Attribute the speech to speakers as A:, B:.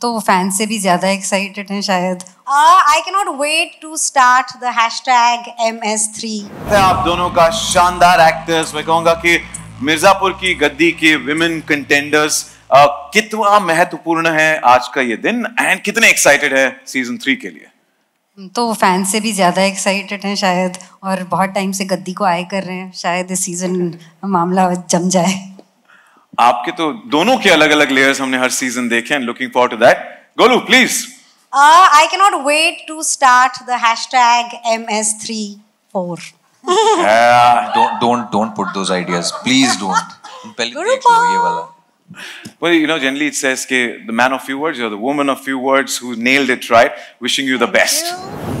A: तो फैन से भी ज्यादा एक्साइटेड हैं शायद
B: I can not wait to start the hashtag MS3
C: आप दोनों का शानदार एक्टर्स मैं कहूंगा कि मिर्जापुर की गद्दी के विमेन कंटेंडर्स uh, कितना महत्वपूर्ण है आज का ये दिन एंड कितने एक्साइटेड है सीजन 3 के लिए
A: तो फैन से भी ज़्यादा एक्साइटेड हैं शायद और बहुत टाइम से गद्दी को आए कर रहे हैं शायद इस सीज़न मामला जम जाए
C: आपके तो दोनों के अलग अलग लेयर्स हमने हर सीजन देखे and looking for to that Golu please
B: I can not wait to start the hashtag ms34
D: don't don't don't put those ideas please don't
C: पहले
B: देख लो ये वाला
C: Well, you know, generally it says, that the man of few words, you're the woman of few words who nailed it right. Wishing you the best. You.